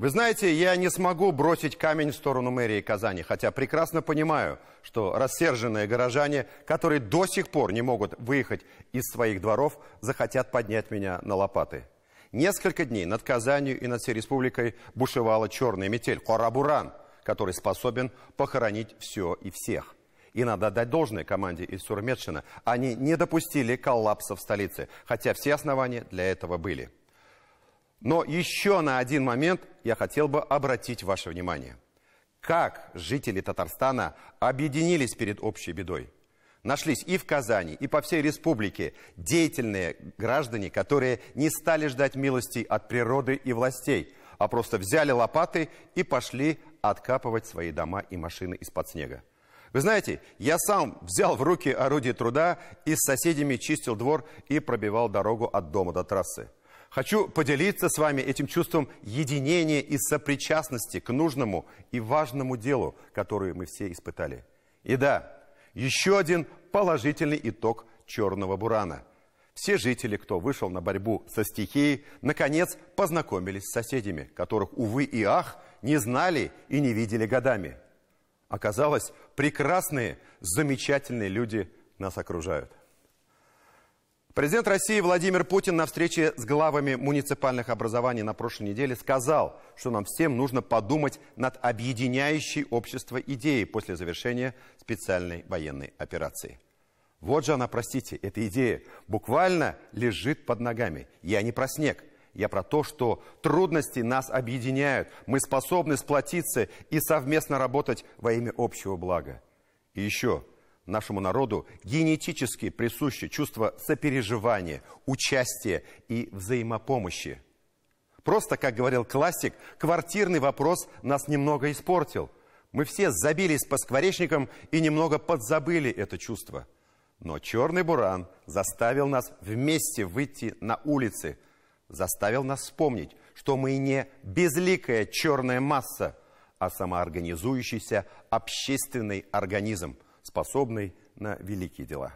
Вы знаете, я не смогу бросить камень в сторону мэрии Казани, хотя прекрасно понимаю, что рассерженные горожане, которые до сих пор не могут выехать из своих дворов, захотят поднять меня на лопаты. Несколько дней над Казанью и над всей республикой бушевала черная метель, Корабуран, который способен похоронить все и всех. И надо отдать должное команде из Сурметшина. Они не допустили коллапса в столице, хотя все основания для этого были. Но еще на один момент я хотел бы обратить ваше внимание. Как жители Татарстана объединились перед общей бедой? Нашлись и в Казани, и по всей республике деятельные граждане, которые не стали ждать милости от природы и властей, а просто взяли лопаты и пошли откапывать свои дома и машины из-под снега. Вы знаете, я сам взял в руки орудие труда и с соседями чистил двор и пробивал дорогу от дома до трассы. Хочу поделиться с вами этим чувством единения и сопричастности к нужному и важному делу, которое мы все испытали. И да, еще один положительный итог черного бурана. Все жители, кто вышел на борьбу со стихией, наконец познакомились с соседями, которых, увы и ах, не знали и не видели годами. Оказалось, прекрасные, замечательные люди нас окружают. Президент России Владимир Путин на встрече с главами муниципальных образований на прошлой неделе сказал, что нам всем нужно подумать над объединяющей общество идеей после завершения специальной военной операции. Вот же она, простите, эта идея буквально лежит под ногами. Я не про снег, я про то, что трудности нас объединяют. Мы способны сплотиться и совместно работать во имя общего блага. И еще нашему народу генетически присуще чувство сопереживания, участия и взаимопомощи. Просто, как говорил классик, квартирный вопрос нас немного испортил. Мы все забились по скворечникам и немного подзабыли это чувство. Но черный буран заставил нас вместе выйти на улицы, заставил нас вспомнить, что мы не безликая черная масса, а самоорганизующийся общественный организм – способный на великие дела.